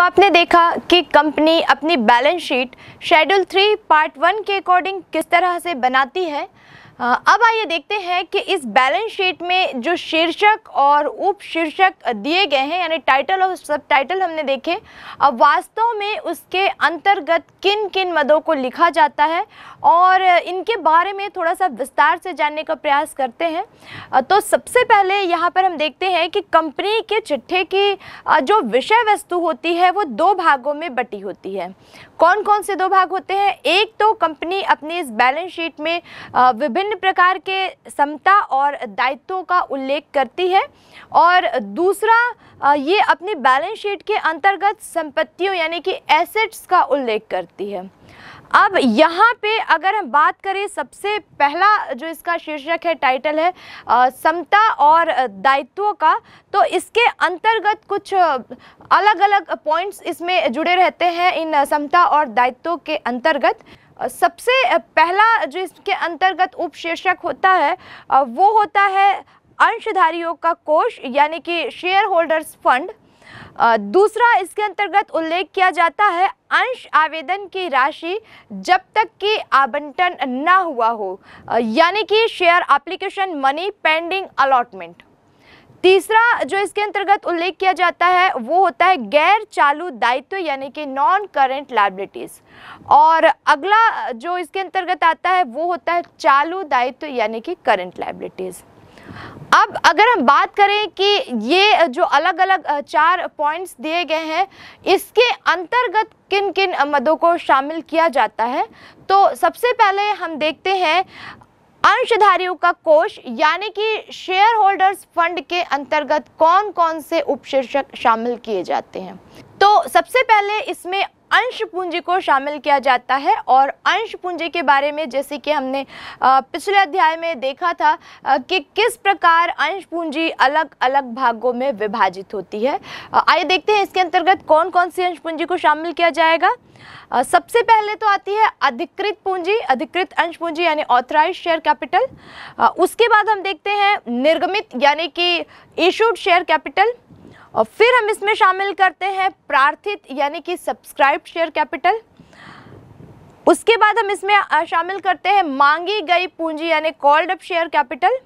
तो आपने देखा कि कंपनी अपनी balance sheet schedule three part one के अकॉर्डिंग किस तरह से बनाती है अब आइए देखते हैं कि इस बैलेंस शीट में जो शीर्षक और उप शीर्षक दिए गए हैं यानी टाइटल और सब टाइटल हमने देखे अब वास्तव में उसके अंतर्गत किन किन मदों को लिखा जाता है और इनके बारे में थोड़ा सा विस्तार से जानने का प्रयास करते हैं तो सबसे पहले यहाँ पर हम देखते हैं कि कंपनी के चिट्ठे की जो विषय वस्तु होती है वो दो भागों में बटी होती है कौन कौन से दो भाग होते हैं एक तो कंपनी अपनी इस बैलेंस शीट में विभिन्न प्रकार के समता और दायित्वों का उल्लेख करती है और दूसरा ये अपनी बैलेंस शीट के अंतर्गत संपत्तियों यानी कि एसेट्स का उल्लेख करती है अब यहाँ पे अगर हम बात करें सबसे पहला जो इसका शीर्षक है टाइटल है समता और दायित्वों का तो इसके अंतर्गत कुछ अलग अलग पॉइंट्स इसमें जुड़े रहते हैं इन समता और दायित्वों के अंतर्गत सबसे पहला जो इसके अंतर्गत उपशीर्षक होता है वो होता है अंशधारियों का कोष यानी कि शेयर होल्डर्स फंड दूसरा इसके अंतर्गत उल्लेख किया जाता है अंश आवेदन की राशि जब तक कि आवंटन ना हुआ हो यानी कि share application money pending allotment तीसरा जो इसके अंतर्गत उल्लेख किया जाता है वो होता है गैर चालू दायित्व यानी कि नॉन करेंट लाइबिलिटीज़ और अगला जो इसके अंतर्गत आता है वो होता है चालू दायित्व यानी कि करेंट लाइबिलिटीज़ अब अगर हम बात करें कि ये जो अलग अलग चार पॉइंट्स दिए गए हैं इसके अंतर्गत किन किन मदों को शामिल किया जाता है तो सबसे पहले हम देखते हैं अंशधारियों का कोष यानी कि शेयर होल्डर्स फंड के अंतर्गत कौन कौन से उपशीर्षक शामिल किए जाते हैं तो सबसे पहले इसमें अंश पूंजी को शामिल किया जाता है और अंश पूंजी के बारे में जैसे कि हमने पिछले अध्याय में देखा था कि किस प्रकार अंश पूंजी अलग अलग भागों में विभाजित होती है आइए देखते हैं इसके अंतर्गत कौन कौन सी अंश पूंजी को शामिल किया जाएगा सबसे पहले तो आती है अधिकृत पूंजी अधिकृत अंश पूंजी यानी ऑथराइज शेयर कैपिटल उसके बाद हम देखते हैं निर्गमित यानी कि इशूड शेयर कैपिटल और फिर हम इसमें शामिल करते हैं प्रार्थित यानी कि सब्सक्राइब शेयर कैपिटल उसके बाद हम इसमें शामिल करते हैं मांगी गई पूंजी यानी कॉल्ड अप शेयर कैपिटल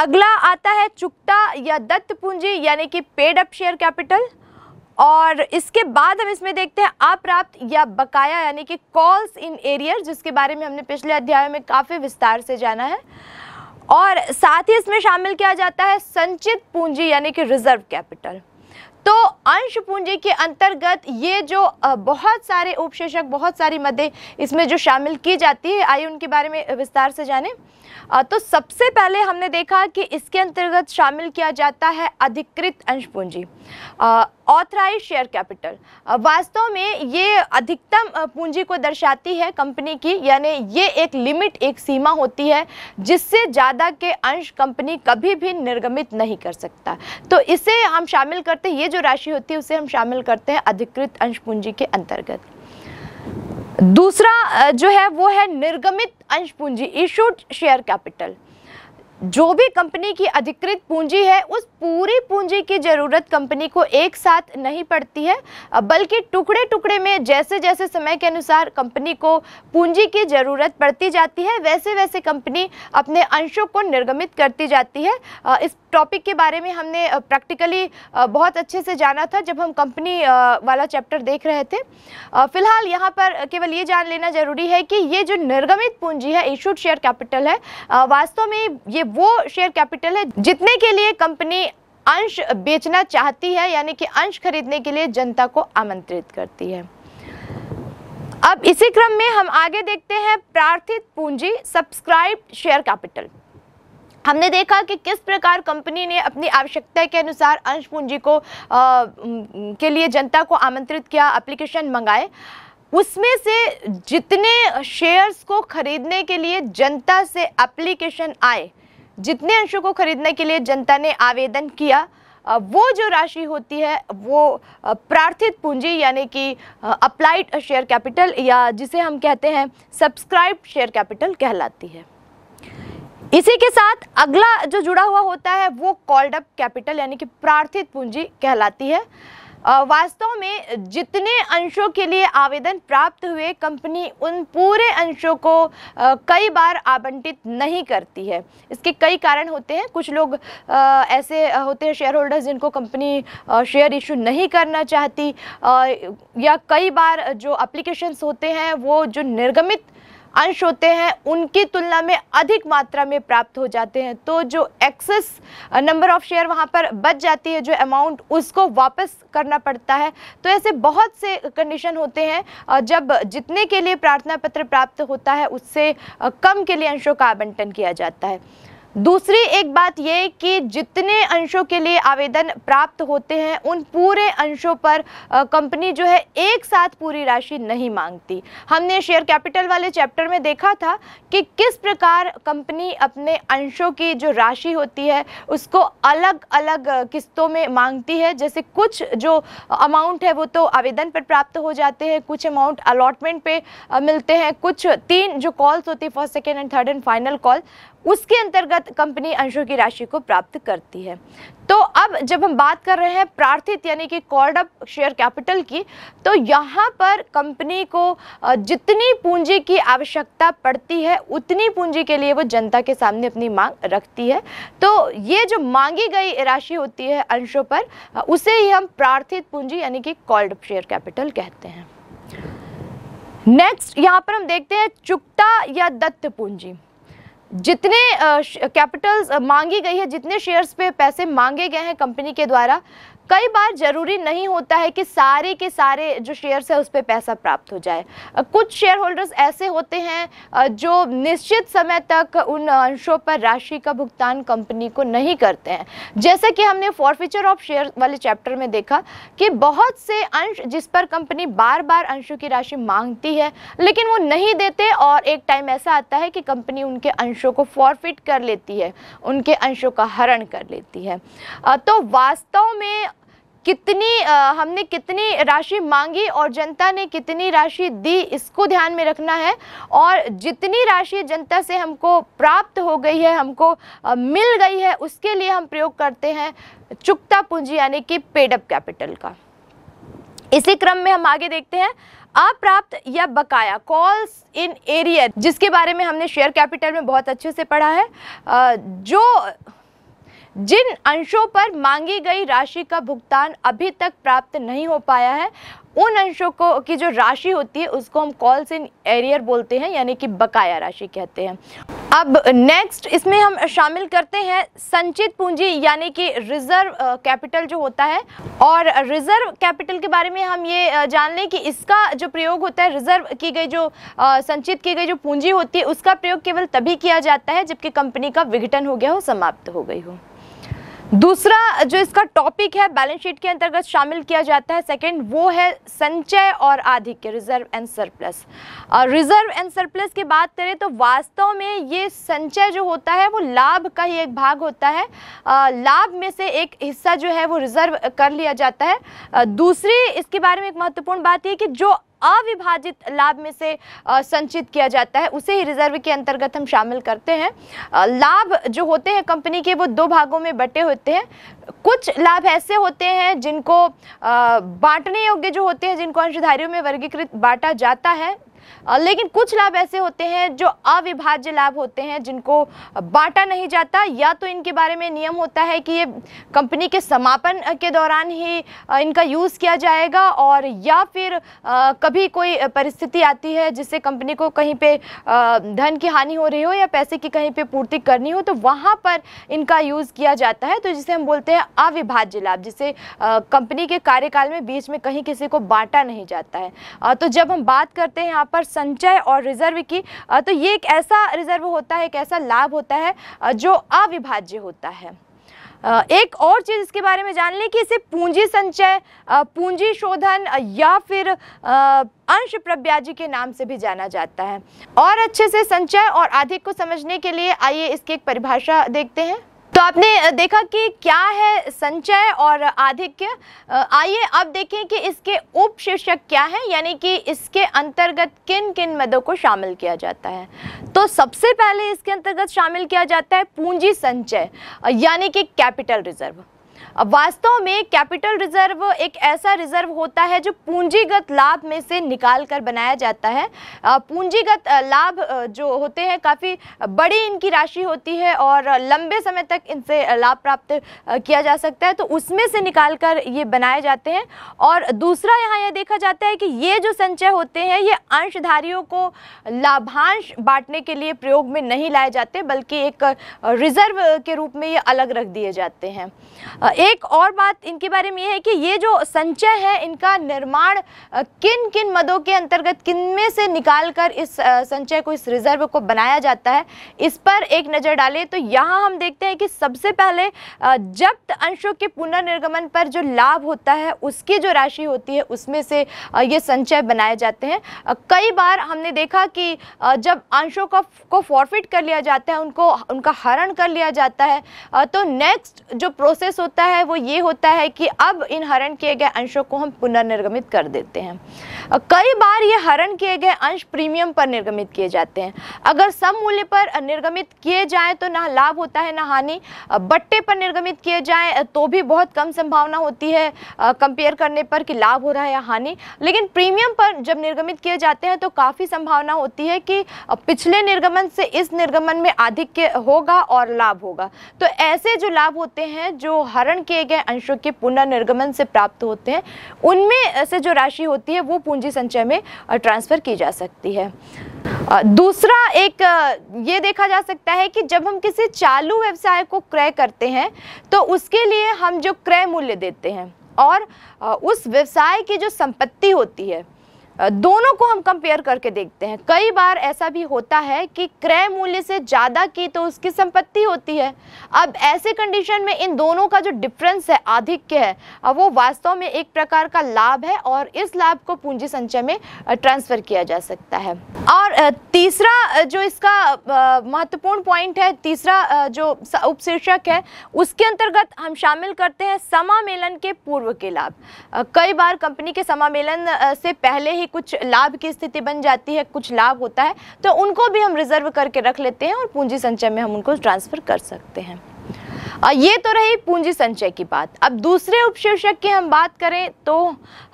अगला आता है चुकता या दत्त पूंजी यानी कि पेड अप शेयर कैपिटल और इसके बाद हम इसमें देखते हैं अप्राप्त या बकाया यानी कि कॉल्स इन एरियर जिसके बारे में हमने पिछले अध्याय में काफ़ी विस्तार से जाना है और साथ ही इसमें शामिल किया जाता है संचित पूंजी यानी कि रिजर्व कैपिटल तो अंश पूंजी के अंतर्गत ये जो बहुत सारे उपशीर्षक बहुत सारी मदें इसमें जो शामिल की जाती है आइए उनके बारे में विस्तार से जानें तो सबसे पहले हमने देखा कि इसके अंतर्गत शामिल किया जाता है अधिकृत अंश पूंजी ऑथराइज शेयर कैपिटल वास्तव में ये अधिकतम पूंजी को दर्शाती है कंपनी की यानी ये एक लिमिट एक सीमा होती है जिससे ज़्यादा के अंश कंपनी कभी भी निर्गमित नहीं कर सकता तो इसे हम शामिल करते ये जो राशि होती है उसे हम शामिल करते हैं अधिकृत अंश पूंजी के अंतर्गत दूसरा जो है वो है निर्गमित अंश पूंजी इशूड शेयर कैपिटल जो भी कंपनी की अधिकृत पूंजी है उस पूरी पूंजी की ज़रूरत कंपनी को एक साथ नहीं पड़ती है बल्कि टुकड़े टुकड़े में जैसे जैसे समय के अनुसार कंपनी को पूंजी की ज़रूरत पड़ती जाती है वैसे वैसे कंपनी अपने अंशों को निर्गमित करती जाती है इस टॉपिक के बारे में हमने प्रैक्टिकली बहुत अच्छे से जाना था जब हम कंपनी वाला चैप्टर देख रहे थे फिलहाल यहाँ पर केवल ये जान लेना ज़रूरी है कि ये जो निर्गमित पूंजी है इशूड शेयर कैपिटल है वास्तव में ये वो शेयर कैपिटल है जितने के लिए कंपनी अंश बेचना चाहती है यानी कि अंश खरीदने के लिए जनता को आमंत्रित करती है अब इसी क्रम में हम आगे देखते हैं प्रार्थित पूंजी सब्सक्राइब शेयर कैपिटल हमने देखा कि किस प्रकार कंपनी ने अपनी आवश्यकता के अनुसार अंश पूंजी को आ, के लिए जनता को आमंत्रित किया एप्लीकेशन मंगाए उसमें से जितने शेयर्स को खरीदने के लिए जनता से एप्लीकेशन आए जितने अंशों को खरीदने के लिए जनता ने आवेदन किया वो जो राशि होती है वो प्रार्थित पूंजी यानी कि अप्लाइड शेयर कैपिटल या जिसे हम कहते हैं सब्सक्राइब शेयर कैपिटल कहलाती है इसी के साथ अगला जो जुड़ा हुआ होता है वो कॉल्ड अप कैपिटल यानी कि प्रार्थित पूंजी कहलाती है वास्तव में जितने अंशों के लिए आवेदन प्राप्त हुए कंपनी उन पूरे अंशों को कई बार आवंटित नहीं करती है इसके कई कारण होते हैं कुछ लोग ऐसे होते हैं शेयर होल्डर्स जिनको कंपनी शेयर इशू नहीं करना चाहती या कई बार जो अप्लीकेशंस होते हैं वो जो निर्गमित अंश होते हैं उनकी तुलना में अधिक मात्रा में प्राप्त हो जाते हैं तो जो एक्सेस नंबर ऑफ शेयर वहाँ पर बच जाती है जो अमाउंट उसको वापस करना पड़ता है तो ऐसे बहुत से कंडीशन होते हैं जब जितने के लिए प्रार्थना पत्र प्राप्त होता है उससे कम के लिए अंशों का आवंटन किया जाता है दूसरी एक बात ये कि जितने अंशों के लिए आवेदन प्राप्त होते हैं उन पूरे अंशों पर कंपनी जो है एक साथ पूरी राशि नहीं मांगती हमने शेयर कैपिटल वाले चैप्टर में देखा था कि किस प्रकार कंपनी अपने अंशों की जो राशि होती है उसको अलग अलग किस्तों में मांगती है जैसे कुछ जो अमाउंट है वो तो आवेदन पर प्राप्त हो जाते हैं कुछ अमाउंट अलॉटमेंट पर मिलते हैं कुछ तीन जो कॉल्स होती है first second and third and final call उसके अंतर्गत कंपनी अंशों की राशि को प्राप्त करती है तो अब जब हम बात कर रहे हैं प्रार्थित यानी कि कॉल्ड अप शेयर कैपिटल की तो यहाँ पर कंपनी को जितनी पूंजी की आवश्यकता पड़ती है उतनी पूंजी के लिए वो जनता के सामने अपनी मांग रखती है तो ये जो मांगी गई राशि होती है अंशों पर उसे ही हम प्रार्थित पूंजी यानी कि कॉल्ड अप शेयर कैपिटल कहते हैं नेक्स्ट यहाँ पर हम देखते हैं चुकता या दत्त पूंजी जितने कैपिटल्स मांगी गई है जितने शेयर्स पे पैसे मांगे गए हैं कंपनी के द्वारा कई बार ज़रूरी नहीं होता है कि सारे के सारे जो शेयर्स है उस पर पैसा प्राप्त हो जाए कुछ शेयर होल्डर्स ऐसे होते हैं जो निश्चित समय तक उन अंशों पर राशि का भुगतान कंपनी को नहीं करते हैं जैसे कि हमने फॉरफ्यूचर ऑफ शेयर वाले चैप्टर में देखा कि बहुत से अंश जिस पर कंपनी बार बार अंशों की राशि मांगती है लेकिन वो नहीं देते और एक टाइम ऐसा आता है कि कंपनी उनके अंशों को फॉरफिट कर लेती है उनके अंशों का हरण कर लेती है तो वास्तव में कितनी आ, हमने कितनी राशि मांगी और जनता ने कितनी राशि दी इसको ध्यान में रखना है और जितनी राशि जनता से हमको प्राप्त हो गई है हमको आ, मिल गई है उसके लिए हम प्रयोग करते हैं चुकता पूंजी यानी कि पेडअप कैपिटल का इसी क्रम में हम आगे देखते हैं अप्राप्त या बकाया कॉल्स इन एरियर जिसके बारे में हमने शेयर कैपिटल में बहुत अच्छे से पढ़ा है जो जिन अंशों पर मांगी गई राशि का भुगतान अभी तक प्राप्त नहीं हो पाया है उन अंशों को की जो राशि होती है उसको हम कॉल्स इन एरियर बोलते हैं यानी कि बकाया राशि कहते हैं अब नेक्स्ट इसमें हम शामिल करते हैं संचित पूंजी यानी कि रिज़र्व कैपिटल जो होता है और रिज़र्व कैपिटल के बारे में हम ये जान लें कि इसका जो प्रयोग होता है रिज़र्व की गई जो संचित की गई जो पूंजी होती है उसका प्रयोग केवल तभी किया जाता है जबकि कंपनी का विघटन हो गया हो समाप्त हो गई हो दूसरा जो इसका टॉपिक है बैलेंस शीट के अंतर्गत शामिल किया जाता है सेकंड वो है संचय और आधिक्य reserve and surplus reserve and surplus की बात करें तो वास्तव में ये संचय जो होता है वो लाभ का ही एक भाग होता है लाभ में से एक हिस्सा जो है वो रिजर्व कर लिया जाता है दूसरी इसके बारे में एक महत्वपूर्ण बात यह कि जो अविभाजित लाभ में से संचित किया जाता है उसे ही रिजर्व के अंतर्गत हम शामिल करते हैं लाभ जो होते हैं कंपनी के वो दो भागों में बटे होते हैं कुछ लाभ ऐसे होते हैं जिनको बांटने योग्य जो होते हैं जिनको अंशधारियों में वर्गीकृत बांटा जाता है लेकिन कुछ लाभ ऐसे होते हैं जो अविभाज्य लाभ होते हैं जिनको बांटा नहीं जाता या तो इनके बारे में नियम होता है कि ये कंपनी के समापन के दौरान ही इनका यूज़ किया जाएगा और या फिर कभी कोई परिस्थिति आती है जिससे कंपनी को कहीं पे धन की हानि हो रही हो या पैसे की कहीं पे पूर्ति करनी हो तो वहाँ पर इनका यूज़ किया जाता है तो जिसे हम बोलते हैं अविभाज्य लाभ जिसे कंपनी के कार्यकाल में बीच में कहीं किसी को बांटा नहीं जाता है तो जब हम बात करते हैं यहाँ पर संचय और रिजर्व की तो ये एक ऐसा रिजर्व होता है एक ऐसा लाभ होता है जो अविभाज्य होता है एक और चीज़ इसके बारे में जान लें कि इसे पूंजी संचय पूंजी शोधन या फिर अंश प्रव्याजी के नाम से भी जाना जाता है और अच्छे से संचय और अधिक को समझने के लिए आइए इसकी एक परिभाषा देखते हैं तो आपने देखा कि क्या है संचय और आधिक्य आइए अब देखें कि इसके उप शीर्षक क्या है यानी कि इसके अंतर्गत किन किन मदों को शामिल किया जाता है तो सबसे पहले इसके अंतर्गत शामिल किया जाता है पूंजी संचय यानी कि कैपिटल रिजर्व वास्तव में कैपिटल रिजर्व एक ऐसा रिजर्व होता है जो पूंजीगत लाभ में से निकाल कर बनाया जाता है पूंजीगत लाभ जो होते हैं काफ़ी बड़ी इनकी राशि होती है और लंबे समय तक इनसे लाभ प्राप्त किया जा सकता है तो उसमें से निकाल कर ये बनाए जाते हैं और दूसरा यहाँ यह देखा जाता है कि ये जो संचय होते हैं ये अंशधारियों को लाभांश बांटने के लिए प्रयोग में नहीं लाए जाते बल्कि एक रिजर्व के रूप में ये अलग रख दिए जाते हैं एक और बात इनके बारे में यह है कि ये जो संचय है इनका निर्माण किन किन मदों के अंतर्गत किन में से निकाल कर इस संचय को इस रिजर्व को बनाया जाता है इस पर एक नज़र डालें तो यहाँ हम देखते हैं कि सबसे पहले जब्त अंशों के पुनर्निर्गमन पर जो लाभ होता है उसकी जो राशि होती है उसमें से ये संचय बनाए जाते हैं कई बार हमने देखा कि जब अंशों का को फॉरफिट कर लिया जाता है उनको उनका हरण कर लिया जाता है तो नेक्स्ट जो प्रोसेस होता होता है वो ये होता है कि अब इन हरण किए गए अंशों को हम पुनर्निर्गमित कर देते हैं कई बार ये हरण किए गए अंश प्रीमियम पर निर्गमित किए जाते हैं अगर सम मूल्य पर निर्गमित किए जाएं तो ना लाभ होता है ना हानि बट्टे पर निर्गमित किए जाएं तो भी बहुत कम संभावना होती है कंपेयर करने पर कि लाभ हो रहा है या हानि लेकिन प्रीमियम पर जब निर्गमित किए जाते हैं तो काफ़ी संभावना होती है कि पिछले निर्गमन से इस निर्गमन में अधिक होगा और लाभ होगा तो ऐसे जो लाभ होते हैं जो हर धारण किए गए अंशों के पुनर्निर्गमन से प्राप्त होते हैं उनमें से जो राशि होती है वो पूंजी संचय में ट्रांसफ़र की जा सकती है दूसरा एक ये देखा जा सकता है कि जब हम किसी चालू व्यवसाय को क्रय करते हैं तो उसके लिए हम जो क्रय मूल्य देते हैं और उस व्यवसाय की जो संपत्ति होती है दोनों को हम कंपेयर करके देखते हैं कई बार ऐसा भी होता है कि क्रय मूल्य से ज़्यादा की तो उसकी संपत्ति होती है अब ऐसे कंडीशन में इन दोनों का जो डिफरेंस है आधिक्य है अब वो वास्तव में एक प्रकार का लाभ है और इस लाभ को पूंजी संचय में ट्रांसफ़र किया जा सकता है और तीसरा जो इसका महत्वपूर्ण पॉइंट है तीसरा जो उपशीर्षक है उसके अंतर्गत हम शामिल करते हैं समामेलन के पूर्व के लाभ कई बार कंपनी के समामेलन से पहले ही ही कुछ लाभ की स्थिति बन जाती है कुछ लाभ होता है तो उनको भी हम रिजर्व करके रख लेते हैं और पूंजी संचय में हम उनको ट्रांसफ़र कर सकते हैं और ये तो रही पूंजी संचय की बात अब दूसरे उपशीर्षक की हम बात करें तो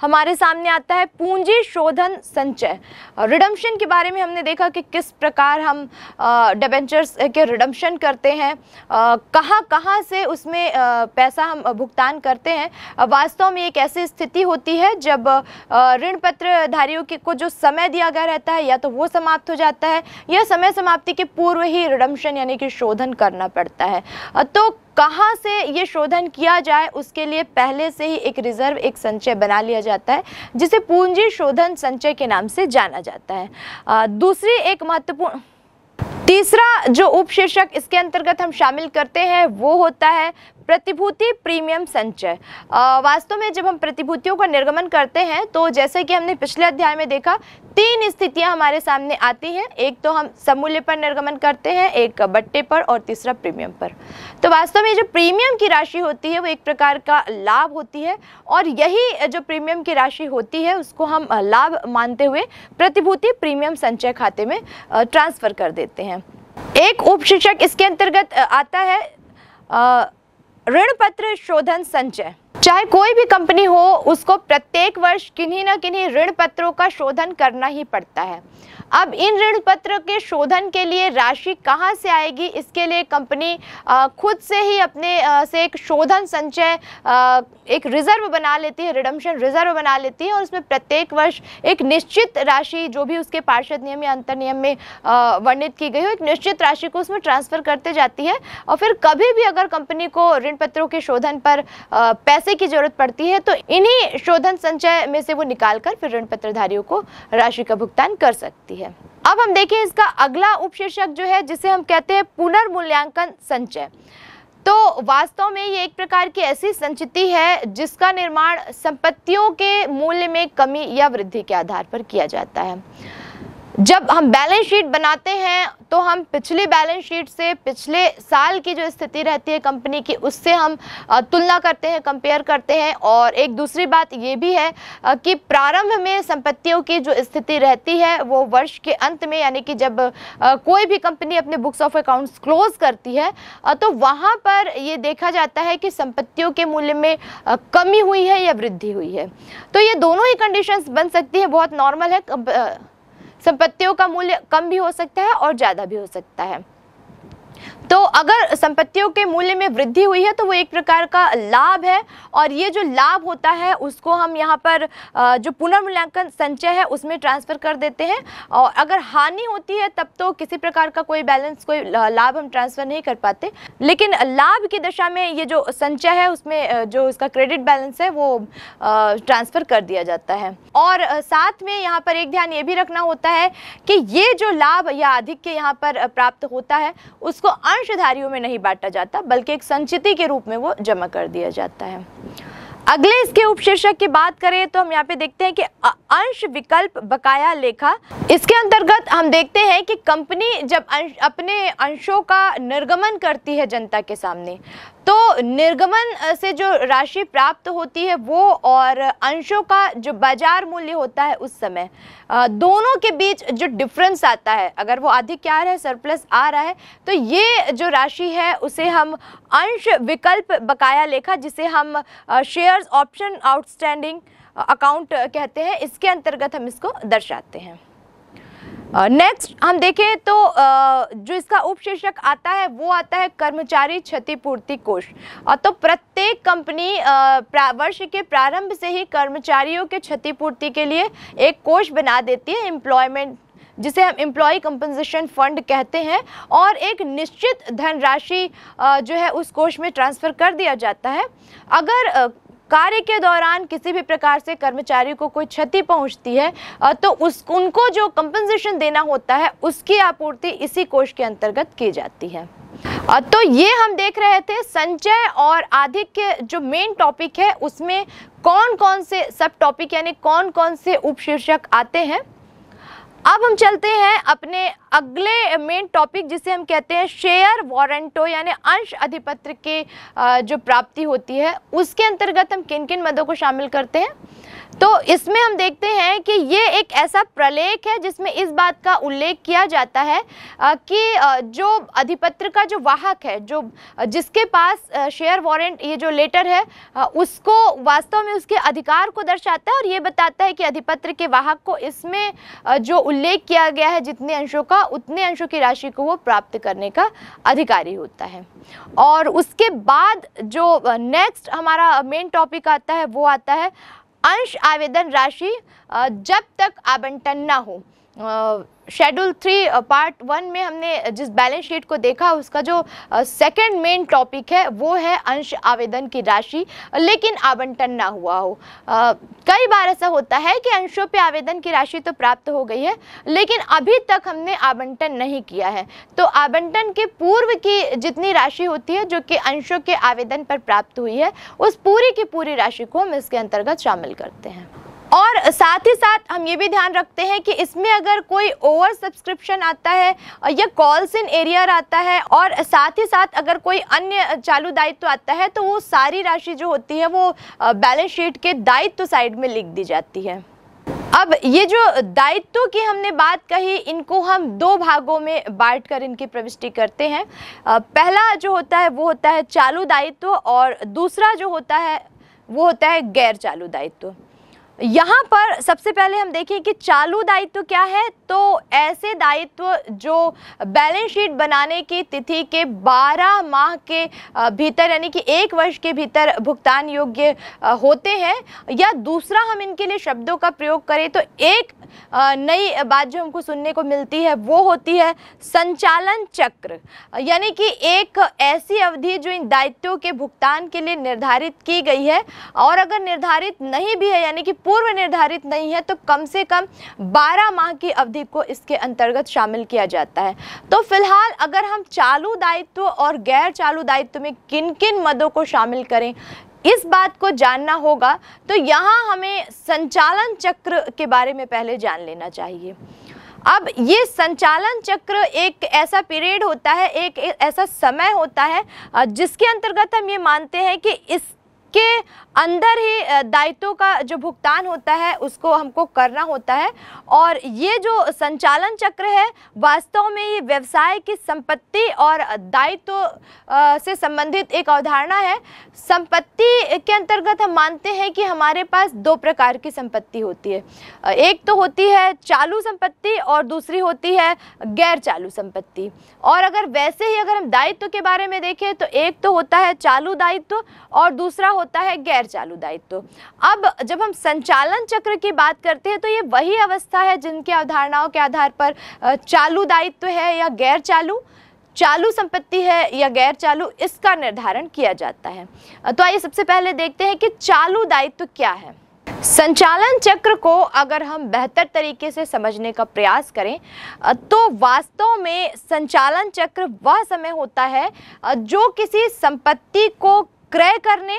हमारे सामने आता है पूंजी शोधन संचय और रिडम्शन के बारे में हमने देखा कि किस प्रकार हम डिबेंचर्स के रिडम्शन करते हैं कहाँ कहाँ से उसमें पैसा हम भुगतान करते हैं वास्तव में एक ऐसी स्थिति होती है जब ऋण पत्रधारियों के को जो समय दिया गया रहता है या तो वो समाप्त हो जाता है या समय समाप्ति के पूर्व ही रिडम्शन यानी कि शोधन करना पड़ता है तो कहाँ से ये शोधन किया जाए उसके लिए पहले से ही एक रिजर्व एक संचय बना लिया जाता है जिसे पूंजी शोधन संचय के नाम से जाना जाता है आ, दूसरी एक महत्वपूर्ण तीसरा जो उपशीर्षक इसके अंतर्गत हम शामिल करते हैं वो होता है प्रतिभूति प्रीमियम संचय वास्तव में जब हम प्रतिभूतियों का निर्गमन करते हैं तो जैसे कि हमने पिछले अध्याय में देखा तीन स्थितियां हमारे सामने आती हैं एक तो हम समूल्य पर निर्गमन करते हैं एक बट्टे पर और तीसरा प्रीमियम पर तो वास्तव में जो प्रीमियम की राशि होती है वो एक प्रकार का लाभ होती है और यही जो प्रीमियम की राशि होती है उसको हम लाभ मानते हुए प्रतिभूति प्रीमियम संचय खाते में ट्रांसफ़र कर देते हैं एक उप शिक्षक इसके अंतर्गत आता है ऋण पत्र शोधन संचय चाहे कोई भी कंपनी हो उसको प्रत्येक वर्ष किन्हीं न किन्हीं ऋण पत्रों का शोधन करना ही पड़ता है अब इन ऋण पत्र के शोधन के लिए राशि कहाँ से आएगी इसके लिए कंपनी खुद से ही अपने से एक शोधन संचय एक रिज़र्व बना लेती है रिडम्शन रिज़र्व बना लेती है और उसमें प्रत्येक वर्ष एक निश्चित राशि जो भी उसके पार्षद नियम या अंतर नियम में वर्णित की गई हो एक निश्चित राशि को उसमें ट्रांसफ़र करते जाती है और फिर कभी भी अगर कंपनी को ऋण पत्रों के शोधन पर पैसे पैसे की जरूरत पड़ती है तो इन्हीं शोधन संचय में से वो निकाल कर फिर ऋण पत्रधारियों को राशि का भुगतान कर सकती है अब हम देखें इसका अगला उपशीर्षक जो है जिसे हम कहते हैं पुनर्मूल्यांकन संचय तो वास्तव में ये एक प्रकार की ऐसी संचिति है जिसका निर्माण संपत्तियों के मूल्य में कमी या वृद्धि के आधार पर किया जाता है जब हम बैलेंस शीट बनाते हैं तो हम पिछली बैलेंस शीट से पिछले साल की जो स्थिति रहती है कंपनी की उससे हम तुलना करते हैं कंपेयर करते हैं और एक दूसरी बात ये भी है कि प्रारंभ में संपत्तियों की जो स्थिति रहती है वो वर्ष के अंत में यानी कि जब कोई भी कंपनी अपने बुक्स ऑफ अकाउंट्स क्लोज करती है तो वहाँ पर ये देखा जाता है कि संपत्तियों के मूल्य में कमी हुई है या वृद्धि हुई है तो ये दोनों ही कंडीशंस बन सकती है बहुत नॉर्मल है संपत्तियों का मूल्य कम भी हो सकता है और ज़्यादा भी हो सकता है तो अगर संपत्तियों के मूल्य में वृद्धि हुई है तो वो एक प्रकार का लाभ है और ये जो लाभ होता है उसको हम यहाँ पर जो पुनर्मूल्यांकन संचय है उसमें ट्रांसफ़र कर देते हैं और अगर हानि होती है तब तो किसी प्रकार का कोई बैलेंस कोई लाभ हम ट्रांसफ़र नहीं कर पाते लेकिन लाभ की दशा में ये जो संचय है उसमें जो उसका क्रेडिट बैलेंस है वो ट्रांसफ़र कर दिया जाता है और साथ में यहाँ पर एक ध्यान ये भी रखना होता है कि ये जो लाभ या अधिक के यहाँ पर प्राप्त होता है उसको अंशांशधारियों में नहीं बांटा जाता बल्कि एक संचिति के रूप में वो जमा कर दिया जाता है अगले इसके उपशीर्षक की बात करें तो हम यहाँ पे देखते हैं कि अंश विकल्प बकाया लेखा इसके अंतर्गत हम देखते हैं कि कंपनी जब अंश, अपने अंशों का निर्गमन करती है जनता के सामने तो निर्गमन से जो राशि प्राप्त होती है वो और अंशों का जो बाजार मूल्य होता है उस समय दोनों के बीच जो डिफरेंस आता है अगर वो अधिक क्या है सरप्लस आ रहा है तो ये जो राशि है उसे हम अंश विकल्प बकाया लेखा जिसे हम शेयर्स ऑप्शन आउटस्टैंडिंग अकाउंट कहते हैं इसके अंतर्गत हम इसको दर्शाते हैं नेक्स्ट हम देखें तो जो इसका उपशीर्षक आता है वो आता है कर्मचारी क्षतिपूर्ति कोष तो प्रत्येक कंपनी वर्ष के प्रारंभ से ही कर्मचारियों के क्षतिपूर्ति के लिए एक कोष बना देती है एम्प्लॉयमेंट जिसे हम एम्प्लॉय कंपनसेशन फंड कहते हैं और एक निश्चित धनराशि जो है उस कोष में ट्रांसफ़र कर दिया जाता है अगर कार्य के दौरान किसी भी प्रकार से कर्मचारी को कोई क्षति पहुंचती है तो उस उनको जो कंपनसेशन देना होता है उसकी आपूर्ति इसी कोष के अंतर्गत की जाती है तो ये हम देख रहे थे संचय और आधिक के जो मेन टॉपिक है उसमें कौन कौन से सब टॉपिक यानी कौन कौन से उपशीर्षक आते हैं अब हम चलते हैं अपने अगले मेन टॉपिक जिसे हम कहते हैं शेयर वारंटो यानी अंश अधिपत्र के जो प्राप्ति होती है उसके अंतर्गत हम किन किन मदों को शामिल करते हैं तो इसमें हम देखते हैं कि ये एक ऐसा प्रलेख है जिसमें इस बात का उल्लेख किया जाता है कि जो अधिपत्र का जो वाहक है जो जिसके पास शेयर वारंट ये जो लेटर है उसको वास्तव में उसके अधिकार को दर्शाता है और ये बताता है कि अधिपत्र के वाहक को इसमें जो उल्लेख किया गया है जितने अंशों का उतने अंशों की राशि को वो प्राप्त करने का अधिकारी होता है और उसके बाद जो नेक्स्ट हमारा मेन टॉपिक आता है वो आता है अंश आवेदन राशि जब तक आवंटन न हो शेड्यूल थ्री पार्ट वन में हमने जिस बैलेंस शीट को देखा उसका जो सेकंड मेन टॉपिक है वो है अंश आवेदन की राशि लेकिन आवंटन ना हुआ हो कई बार ऐसा होता है कि अंशों पे आवेदन की राशि तो प्राप्त हो गई है लेकिन अभी तक हमने आवंटन नहीं किया है तो आवंटन के पूर्व की जितनी राशि होती है जो कि अंशों के आवेदन पर प्राप्त हुई है उस पूरी की पूरी राशि को हम इसके अंतर्गत शामिल करते हैं और साथ ही साथ हम ये भी ध्यान रखते हैं कि इसमें अगर कोई ओवर सब्सक्रिप्शन आता है या कॉल्स इन एरियर आता है और साथ ही साथ अगर कोई अन्य चालू दायित्व तो आता है तो वो सारी राशि जो होती है वो बैलेंस शीट के दायित्व तो साइड में लिख दी जाती है अब ये जो दायित्व की हमने बात कही इनको हम दो भागों में बांट कर इनकी प्रविष्टि करते हैं पहला जो होता है वो होता है चालू दायित्व और दूसरा जो होता है वो होता है गैर चालू दायित्व यहाँ पर सबसे पहले हम देखें कि चालू दायित्व क्या है तो ऐसे दायित्व जो बैलेंस शीट बनाने की तिथि के 12 माह के भीतर यानी कि एक वर्ष के भीतर भुगतान योग्य होते हैं या दूसरा हम इनके लिए शब्दों का प्रयोग करें तो एक नई बात जो हमको सुनने को मिलती है वो होती है संचालन चक्र यानी कि एक ऐसी अवधि जो इन दायित्वों के भुगतान के लिए निर्धारित की गई है और अगर निर्धारित नहीं भी है यानी कि पूर्व निर्धारित नहीं है तो कम से कम 12 माह की अवधि को इसके अंतर्गत शामिल किया जाता है तो फिलहाल अगर हम चालू दायित्व और गैर चालू दायित्व में किन किन मदों को शामिल करें इस बात को जानना होगा तो यहाँ हमें संचालन चक्र के बारे में पहले जान लेना चाहिए अब ये संचालन चक्र एक ऐसा पीरियड होता है एक ऐसा समय होता है जिसके अंतर्गत हम ये मानते हैं कि इस के अंदर ही दायित्व का जो भुगतान होता है उसको हमको करना होता है और ये जो संचालन चक्र है वास्तव में ये व्यवसाय की संपत्ति और दायित्व से संबंधित एक अवधारणा है संपत्ति के अंतर्गत हम मानते हैं कि हमारे पास दो प्रकार की संपत्ति होती है एक तो होती है चालू संपत्ति और दूसरी होती है गैर चालू संपत्ति और अगर वैसे ही अगर हम दायित्व के बारे में देखें तो एक तो होता है चालू दायित्व और दूसरा होता है गैर चालू दायित्व अब जब हम संचालन चक्र की बात करते हैं तो ये वही अवस्था है जिनके अवधारणाओं के आधार पर चालू दायित्व है या गैर चालू चालू संपत्ति है या गैर चालू इसका निर्धारण किया जाता है तो आइए सबसे पहले देखते हैं कि चालू दायित्व क्या है संचालन चक्र को अगर हम बेहतर तरीके से समझने का प्रयास करें तो वास्तव में संचालन चक्र वह समय होता है जो किसी संपत्ति को क्रय करने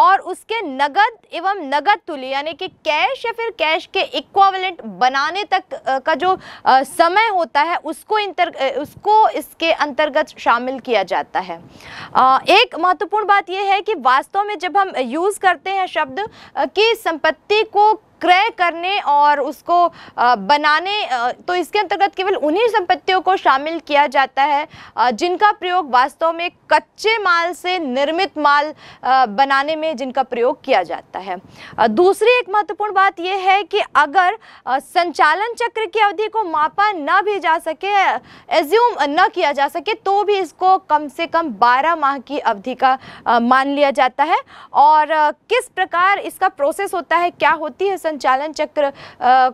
और उसके नगद एवं नगद तुल्य यानी कि कैश या फिर कैश के इक्वावलेंट बनाने तक का जो समय होता है उसको इंतर उसको इसके अंतर्गत शामिल किया जाता है एक महत्वपूर्ण बात यह है कि वास्तव में जब हम यूज़ करते हैं शब्द कि संपत्ति को क्रय करने और उसको बनाने तो इसके अंतर्गत केवल उन्हीं संपत्तियों को शामिल किया जाता है जिनका प्रयोग वास्तव में कच्चे माल से निर्मित माल बनाने में जिनका प्रयोग किया जाता है दूसरी एक महत्वपूर्ण बात यह है कि अगर संचालन चक्र की अवधि को मापा ना भी जा सके एज्यूम न किया जा सके तो भी इसको कम से कम 12 माह की अवधि का मान लिया जाता है और किस प्रकार इसका प्रोसेस होता है क्या होती है संचालन चक्र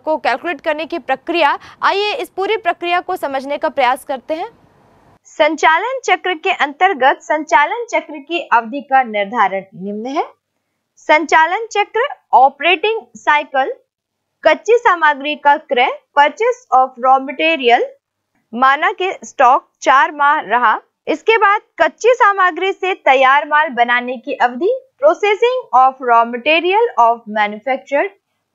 को कैलकुलेट करने की प्रक्रिया आइए इस पूरी प्रक्रिया को समझने का प्रयास करते हैं संचालन चक्र के अंतर्गत संचालन चक्र की अवधि का निर्धारण निम्न है संचालन चक्र ऑपरेटिंग साइकिल कच्ची सामग्री का क्रय परचेस ऑफ रॉ मटेरियल माना के स्टॉक चार माह रहा इसके बाद कच्ची सामग्री से तैयार माल बनाने की अवधि processing of raw material of manufactured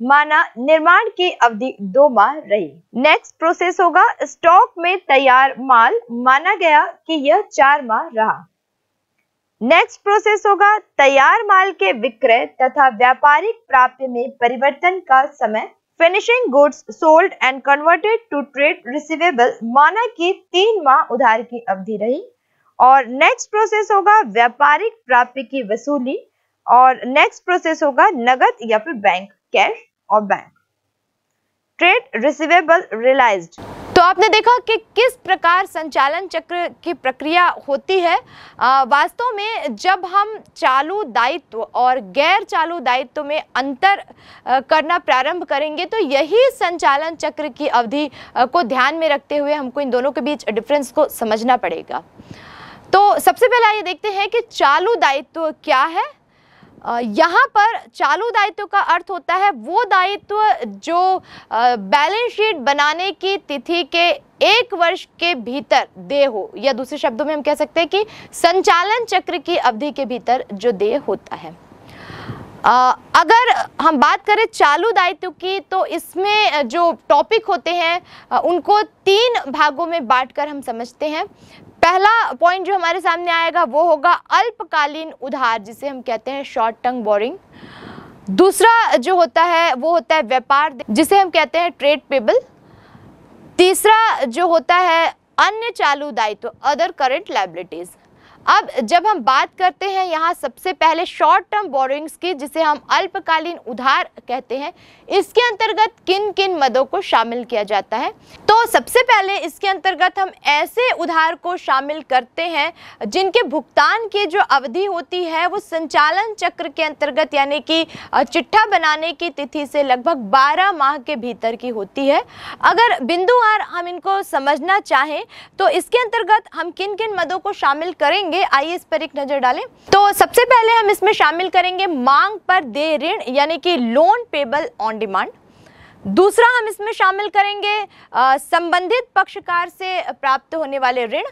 माना निर्माण की अवधि दो माह रही नेक्स्ट प्रोसेस होगा स्टॉक में तैयार माल माना गया कि यह चार माह रहा नेक्स्ट प्रोसेस होगा तैयार माल के विक्रय तथा व्यापारिक प्राप्ति में परिवर्तन का समय finishing goods sold and converted to trade receivable माना कि तीन माह उधार की अवधि रही और नेक्स्ट प्रोसेस होगा व्यापारिक प्राप्ति की वसूली और नेक्स्ट प्रोसेस होगा नगद या फिर बैंक कैश और बैंक ट्रेड रिसीवेबल रियलाइज तो आपने देखा कि किस प्रकार संचालन चक्र की प्रक्रिया होती है वास्तव में जब हम चालू दायित्व और गैर चालू दायित्व में अंतर करना प्रारंभ करेंगे तो यही संचालन चक्र की अवधि को ध्यान में रखते हुए हमको इन दोनों के बीच डिफरेंस को समझना पड़ेगा तो सबसे पहला ये देखते हैं कि चालू दायित्व क्या है यहाँ पर चालू दायित्व का अर्थ होता है वो दायित्व जो बैलेंस शीट बनाने की तिथि के एक वर्ष के भीतर दे हो या दूसरे शब्दों में हम कह सकते हैं कि संचालन चक्र की अवधि के भीतर जो दे होता है आ, अगर हम बात करें चालू दायित्व की तो इसमें जो टॉपिक होते हैं उनको तीन भागों में बांटकर हम समझते हैं पहला पॉइंट जो हमारे सामने आएगा वो होगा अल्पकालीन उधार जिसे हम कहते हैं शॉर्ट टर्म बोरिंग दूसरा जो होता है वो होता है व्यापार जिसे हम कहते हैं ट्रेड पेबल तीसरा जो होता है अन्य चालू दायित्व अदर करेंट लाइबिलिटीज़ अब जब हम बात करते हैं यहाँ सबसे पहले शॉर्ट टर्म बोरिंग्स की जिसे हम अल्पकालीन उधार कहते हैं इसके अंतर्गत किन किन मदों को शामिल किया जाता है तो सबसे पहले इसके अंतर्गत हम ऐसे उधार को शामिल करते हैं जिनके भुगतान की जो अवधि होती है वो संचालन चक्र के अंतर्गत यानी कि चिट्ठा बनाने की तिथि से लगभग बारह माह के भीतर की होती है अगर बिंदुवार हम इनको समझना चाहें तो इसके अंतर्गत हम किन किन मदों को शामिल करेंगे करेंगे आइए इस पर एक नजर डालें तो सबसे पहले हम इसमें शामिल करेंगे मांग पर दे ऋण यानी कि लोन पेबल ऑन डिमांड दूसरा हम इसमें शामिल करेंगे संबंधित पक्षकार से प्राप्त होने वाले ऋण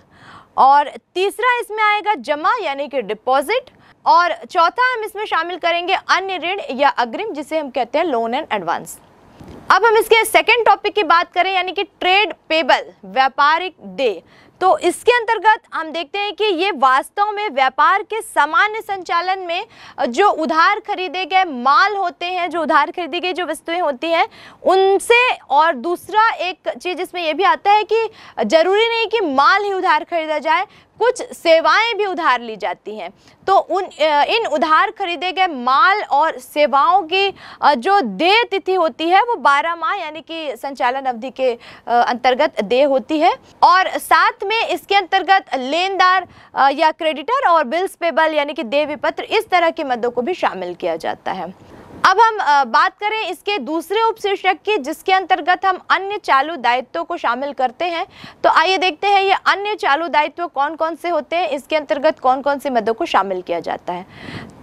और तीसरा इसमें आएगा जमा यानी कि डिपॉजिट और चौथा हम इसमें शामिल करेंगे अन्य ऋण या अग्रिम जिसे हम कहते हैं लोन एंड एडवांस अब हम इसके सेकंड टॉपिक की बात करें यानी कि ट्रेड पेबल व्यापारिक दे तो इसके अंतर्गत हम देखते हैं कि ये वास्तव में व्यापार के सामान्य संचालन में जो उधार खरीदे गए माल होते हैं जो उधार खरीदी गई जो वस्तुएं होती हैं उनसे और दूसरा एक चीज़ इसमें यह भी आता है कि ज़रूरी नहीं कि माल ही उधार खरीदा जाए कुछ सेवाएं भी उधार ली जाती हैं तो उन इन उधार खरीदे गए माल और सेवाओं की जो देय तिथि होती है वो 12 माह यानी कि संचालन अवधि के अंतर्गत देय होती है और साथ में इसके अंतर्गत लेनदार या क्रेडिटर और बिल्स पेबल यानी कि देय विपत्र इस तरह के मदों को भी शामिल किया जाता है अब हम बात करें इसके दूसरे उपशीर्षक की जिसके अंतर्गत हम अन्य चालू दायित्वों को शामिल करते हैं तो आइए देखते हैं ये अन्य चालू दायित्व कौन कौन से होते हैं इसके अंतर्गत कौन कौन से मदों को शामिल किया जाता है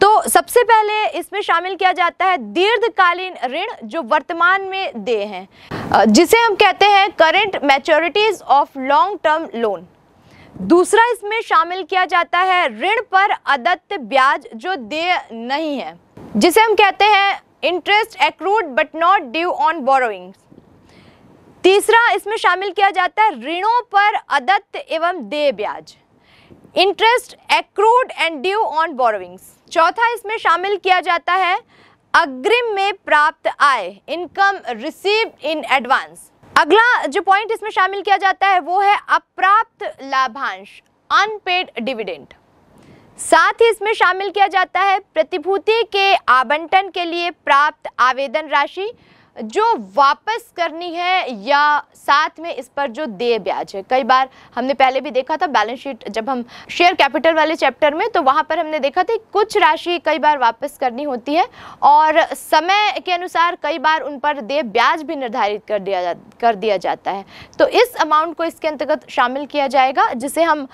तो सबसे पहले इसमें शामिल किया जाता है दीर्घकालीन ऋण जो वर्तमान में दे हैं जिसे हम कहते हैं current maturities of long term loan दूसरा इसमें शामिल किया जाता है ऋण पर अदत्त ब्याज जो देय नहीं है जिसे हम कहते हैं interest accrued but not due on borrowing तीसरा इसमें शामिल किया जाता है ऋणों पर अदत्त एवं दे ब्याज interest accrued and due on borrowings चौथा इसमें शामिल किया जाता है अग्रिम में प्राप्त आय इनकम रिसीव इन एडवांस अगला जो पॉइंट इसमें शामिल किया जाता है वो है अप्राप्त लाभांश अनपेड डिविडेंड साथ ही इसमें शामिल किया जाता है प्रतिभूति के आवंटन के लिए प्राप्त आवेदन राशि जो वापस करनी है या साथ में इस पर जो देय ब्याज है कई बार हमने पहले भी देखा था बैलेंस शीट जब हम शेयर कैपिटल वाले चैप्टर में तो वहाँ पर हमने देखा था कुछ राशि कई बार वापस करनी होती है और समय के अनुसार कई बार उन पर देय ब्याज भी निर्धारित कर दिया जा कर दिया जाता है तो इस अमाउंट को इसके अंतर्गत शामिल किया जाएगा जिसे हम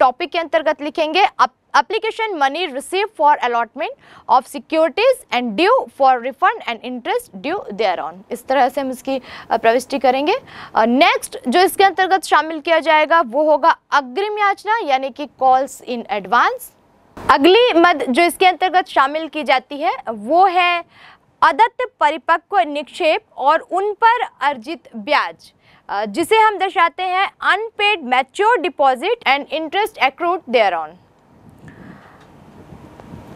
टॉपिक के अंतर्गत लिखेंगे अप application money received for allotment of securities and due for refund and interest due thereon इस तरह से हम इसकी प्रविष्टि करेंगे नेक्स्ट जो इसके अंतर्गत शामिल किया जाएगा वो होगा अग्रिम याचना यानी कि कॉल्स इन एडवांस अगली मद जो इसके अंतर्गत शामिल की जाती है वो है अदत्त परिपक्व निक्षेप और उन पर अर्जित ब्याज जिसे हम दर्शाते हैं unpaid matured deposit and interest accrued thereon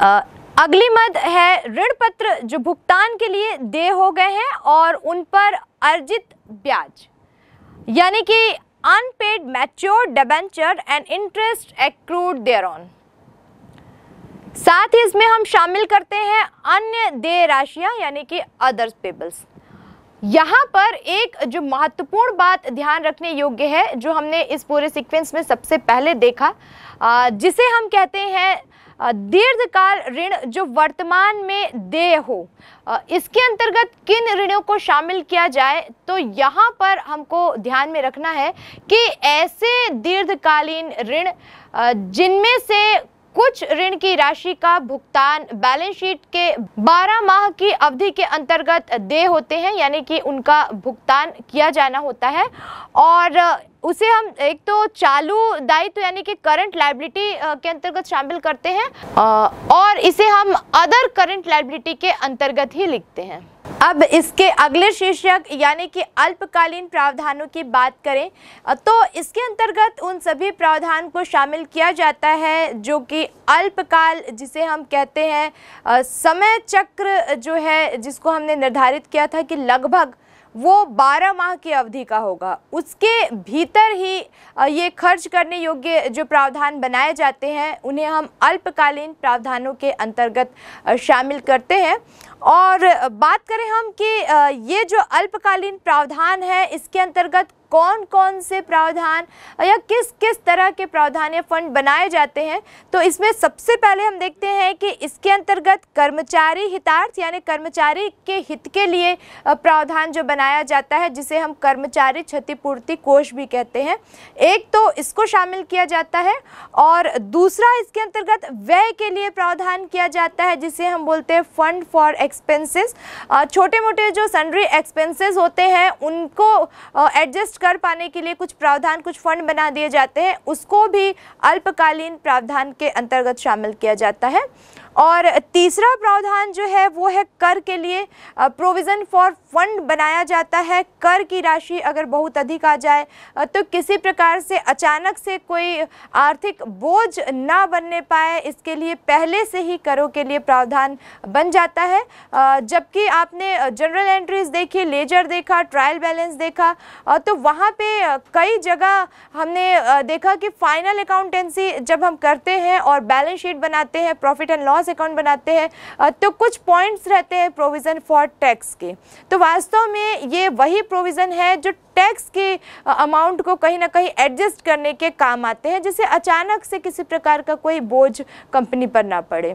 अगली मद है ऋण पत्र जो भुगतान के लिए देय हो गए हैं और उन पर अर्जित ब्याज यानी कि unpaid matured debenture and interest accrued thereon साथ ही इसमें हम शामिल करते हैं अन्य देय राशियां यानी कि अदर्स पेबल्स यहाँ पर एक जो महत्वपूर्ण बात ध्यान रखने योग्य है जो हमने इस पूरे सीक्वेंस में सबसे पहले देखा जिसे हम कहते हैं दीर्घकाल ऋण जो वर्तमान में देय हो इसके अंतर्गत किन ऋणों को शामिल किया जाए तो यहाँ पर हमको ध्यान में रखना है कि ऐसे दीर्घकालीन ऋण जिनमें से कुछ ऋण की राशि का भुगतान बैलेंस शीट के 12 माह की अवधि के अंतर्गत दे होते हैं यानी कि उनका भुगतान किया जाना होता है और उसे हम एक तो चालू दायित्व यानी कि करंट लाइबिलिटी के अंतर्गत शामिल करते हैं और इसे हम अदर करंट लाइबिलिटी के अंतर्गत ही लिखते हैं अब इसके अगले शीर्षक यानी कि अल्पकालीन प्रावधानों की बात करें तो इसके अंतर्गत उन सभी प्रावधान को शामिल किया जाता है जो कि अल्पकाल जिसे हम कहते हैं समय चक्र जो है जिसको हमने निर्धारित किया था कि लगभग वो 12 माह की अवधि का होगा उसके भीतर ही ये खर्च करने योग्य जो प्रावधान बनाए जाते हैं उन्हें हम अल्पकालीन प्रावधानों के अंतर्गत शामिल करते हैं और बात करें हम कि ये जो अल्पकालीन प्रावधान है इसके अंतर्गत कौन कौन से प्रावधान या किस किस तरह के प्रावधान या फंड बनाए जाते हैं तो इसमें सबसे पहले हम देखते हैं कि इसके अंतर्गत कर्मचारी हितार्थ यानी कर्मचारी के हित के लिए प्रावधान जो बनाया जाता है जिसे हम कर्मचारी क्षतिपूर्ति कोष भी कहते हैं एक तो इसको शामिल किया जाता है और दूसरा इसके अंतर्गत व्यय के लिए प्रावधान किया जाता है जिसे हम बोलते हैं फंड फॉर एक्सपेंसेस छोटे मोटे जो सन्ड्री एक्सपेंसेस होते हैं उनको एडजस्ट कर पाने के लिए कुछ प्रावधान कुछ फंड बना दिए जाते हैं उसको भी अल्पकालीन प्रावधान के अंतर्गत शामिल किया जाता है और तीसरा प्रावधान जो है वो है कर के लिए प्रोविज़न फॉर फंड बनाया जाता है कर की राशि अगर बहुत अधिक आ जाए तो किसी प्रकार से अचानक से कोई आर्थिक बोझ ना बनने पाए इसके लिए पहले से ही करों के लिए प्रावधान बन जाता है जबकि आपने जनरल एंट्रीज देखी लेजर देखा ट्रायल बैलेंस देखा तो वहाँ पे कई जगह हमने देखा कि फ़ाइनल अकाउंटेंसी जब हम करते हैं और बैलेंस शीट बनाते हैं profit and loss loss account बनाते हैं तो कुछ पॉइंट्स रहते हैं प्रोविज़न फॉर टैक्स के तो वास्तव में ये वही प्रोविज़न है जो टैक्स के अमाउंट को कहीं ना कहीं एडजस्ट करने के काम आते हैं जिससे अचानक से किसी प्रकार का कोई बोझ कंपनी पर ना पड़े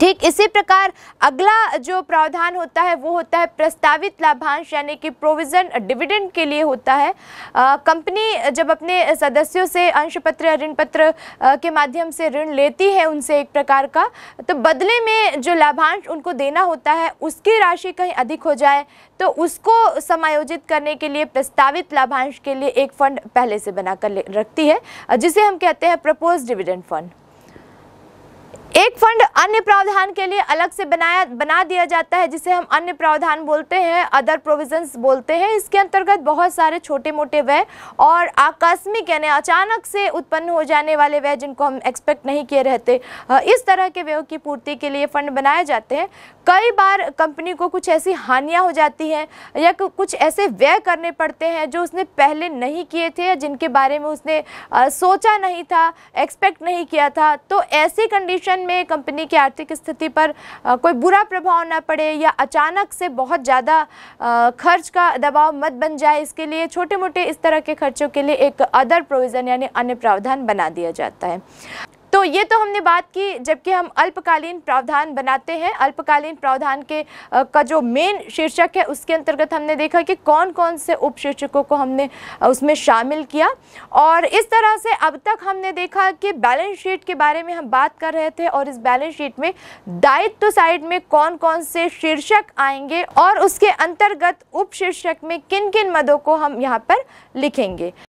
ठीक इसी प्रकार अगला जो प्रावधान होता है वो होता है प्रस्तावित लाभांश यानी कि प्रोविज़न डिविडेंड के लिए होता है कंपनी जब अपने सदस्यों से अंश पत्र या ऋण पत्र आ, के माध्यम से ऋण लेती है उनसे एक प्रकार का तो बदले में जो लाभांश उनको देना होता है उसकी राशि कहीं अधिक हो जाए तो उसको समायोजित करने के लिए प्रस्तावित लाभांश के लिए एक फ़ंड पहले से बना कर रखती है जिसे हम कहते हैं प्रपोज डिविडेंड फंड एक फंड अन्य प्रावधान के लिए अलग से बनाया बना दिया जाता है जिसे हम अन्य प्रावधान बोलते हैं अदर प्रोविजंस बोलते हैं इसके अंतर्गत बहुत सारे छोटे मोटे व्यय और आकस्मिक यानी अचानक से उत्पन्न हो जाने वाले व्यय जिनको हम एक्सपेक्ट नहीं किए रहते इस तरह के व्ययों की पूर्ति के लिए फंड बनाए जाते हैं कई बार कंपनी को कुछ ऐसी हानियाँ हो जाती हैं या कुछ ऐसे व्यय करने पड़ते हैं जो उसने पहले नहीं किए थे या जिनके बारे में उसने सोचा नहीं था एक्सपेक्ट नहीं किया था तो ऐसी कंडीशन में कंपनी की आर्थिक स्थिति पर कोई बुरा प्रभाव ना पड़े या अचानक से बहुत ज़्यादा खर्च का दबाव मत बन जाए इसके लिए छोटे मोटे इस तरह के खर्चों के लिए एक अदर प्रोविज़न यानी अन्य प्रावधान बना दिया जाता है तो ये तो हमने बात की जबकि हम अल्पकालीन प्रावधान बनाते हैं अल्पकालीन प्रावधान के का जो मेन शीर्षक है उसके अंतर्गत हमने देखा कि कौन कौन से उप शीर्षकों को हमने उसमें शामिल किया और इस तरह से अब तक हमने देखा कि बैलेंस शीट के बारे में हम बात कर रहे थे और इस बैलेंस शीट में दायित्व साइड में कौन कौन से शीर्षक आएंगे और उसके अंतर्गत उप शीर्षक में किन किन मदों को हम यहाँ पर लिखेंगे